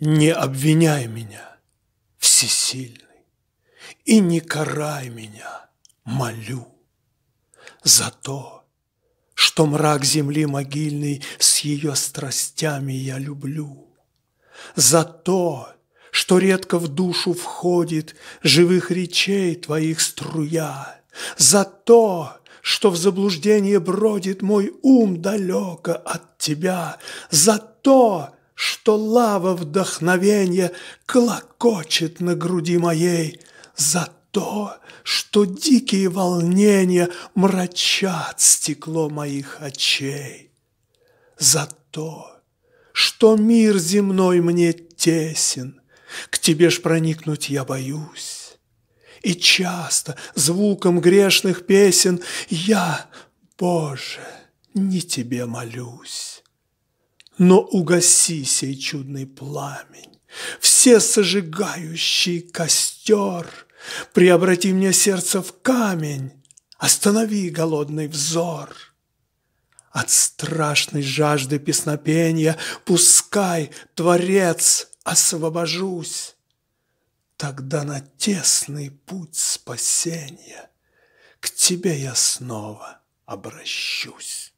Не обвиняй меня, всесильный, и не карай меня, молю, за то, что мрак земли могильный с ее страстями я люблю, за то, что редко в душу входит живых речей твоих струя, за то, что в заблуждение бродит мой ум далеко от тебя, за то, что лава вдохновения клокочет на груди моей за то, что дикие волнения мрачат стекло моих очей, за то, что мир земной мне тесен, к тебе ж проникнуть я боюсь. И часто звуком грешных песен я, Боже, не тебе молюсь. Но угаси сей чудный пламень, все сожигающий костер, преобрати мне сердце в камень, останови голодный взор. От страшной жажды песнопения пускай, Творец, освобожусь. Тогда на тесный путь спасения к тебе я снова обращусь.